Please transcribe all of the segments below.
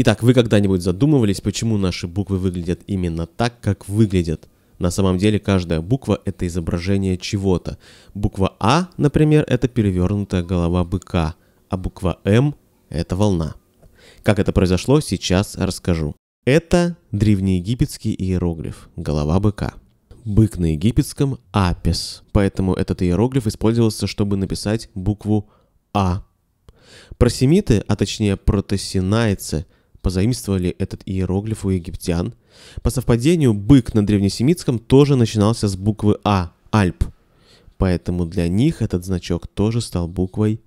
Итак, вы когда-нибудь задумывались, почему наши буквы выглядят именно так, как выглядят? На самом деле каждая буква – это изображение чего-то. Буква А, например, это перевернутая голова быка, а буква М – это волна. Как это произошло, сейчас расскажу. Это древнеегипетский иероглиф – голова быка. Бык на египетском – апис, поэтому этот иероглиф использовался, чтобы написать букву А. Про Просемиты, а точнее протосинайцы – позаимствовали этот иероглиф у египтян. По совпадению, бык на древнесемитском тоже начинался с буквы А – Альп. Поэтому для них этот значок тоже стал буквой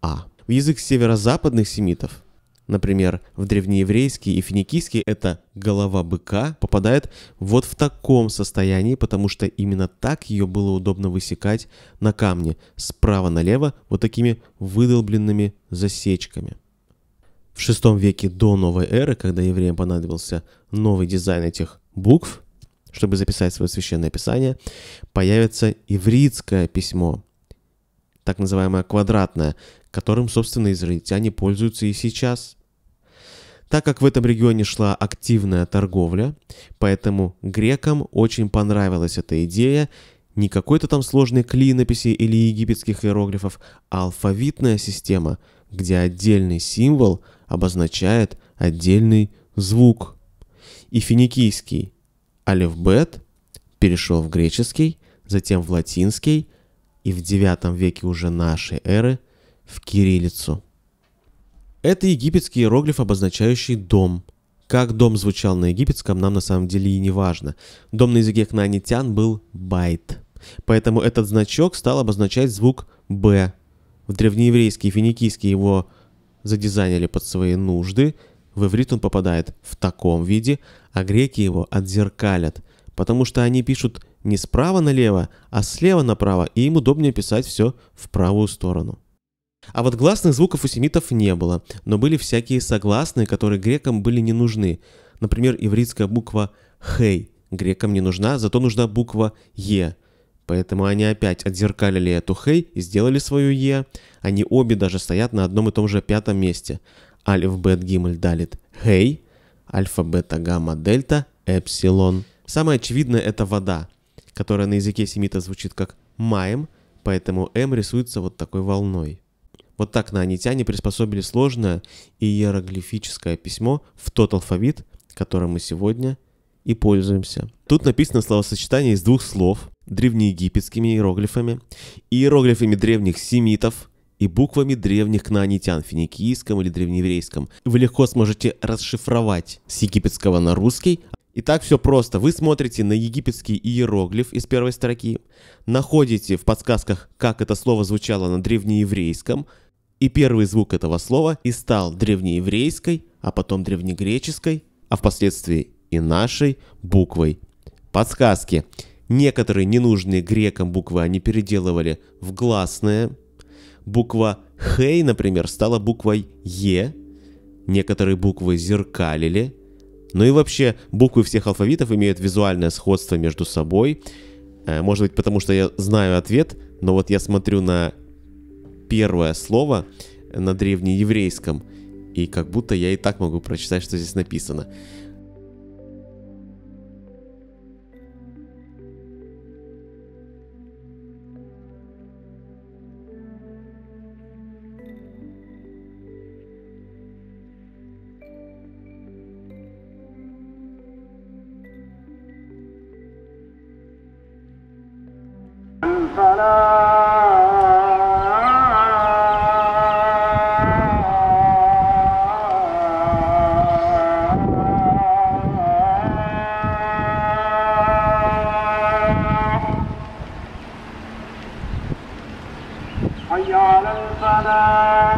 А. В язык северо-западных семитов, например, в древнееврейский и финикийский, это голова быка попадает вот в таком состоянии, потому что именно так ее было удобно высекать на камне, справа налево вот такими выдолбленными засечками. В шестом веке до новой эры, когда евреям понадобился новый дизайн этих букв, чтобы записать свое священное писание, появится ивритское письмо, так называемое квадратное, которым, собственно, израильтяне пользуются и сейчас. Так как в этом регионе шла активная торговля, поэтому грекам очень понравилась эта идея, не какой-то там сложной клинописи или египетских иероглифов, а алфавитная система, где отдельный символ – обозначает отдельный звук. И финикийский алифбет перешел в греческий, затем в латинский и в IX веке уже нашей эры в кириллицу. Это египетский иероглиф, обозначающий «дом». Как дом звучал на египетском, нам на самом деле и не важно. Дом на языке кнаанитян был «байт». Поэтому этот значок стал обозначать звук «б». В древнееврейский и финикийский его задизайнили под свои нужды, в иврит он попадает в таком виде, а греки его отзеркалят, потому что они пишут не справа налево, а слева направо, и им удобнее писать все в правую сторону. А вот гласных звуков у семитов не было, но были всякие согласные, которые грекам были не нужны. Например, ивритская буква «хей» грекам не нужна, зато нужна буква «е», Поэтому они опять отзеркалили эту Хей и сделали свою Е. Они обе даже стоят на одном и том же пятом месте. Альф, Бет, Гиммель Далит, Хей. Альфа, Бета, Гамма, Дельта, Эпсилон. Самое очевидное это вода, которая на языке семита звучит как маем, поэтому М «эм» рисуется вот такой волной. Вот так на наанитяне приспособили сложное иероглифическое письмо в тот алфавит, которым мы сегодня и пользуемся. Тут написано словосочетание из двух слов, древнеегипетскими иероглифами, иероглифами древних семитов и буквами древних кнаанитян, финикийском или древнееврейском. Вы легко сможете расшифровать с египетского на русский. Итак, все просто. Вы смотрите на египетский иероглиф из первой строки, находите в подсказках, как это слово звучало на древнееврейском, и первый звук этого слова и стал древнееврейской, а потом древнегреческой, а впоследствии и нашей буквой. Подсказки. Некоторые ненужные грекам буквы они переделывали в гласные. Буква «хей», например, стала буквой «е». Некоторые буквы зеркалили. Ну и вообще, буквы всех алфавитов имеют визуальное сходство между собой. Э, может быть, потому что я знаю ответ, но вот я смотрю на первое слово на древнееврейском, и как будто я и так могу прочитать, что здесь написано. 发呆。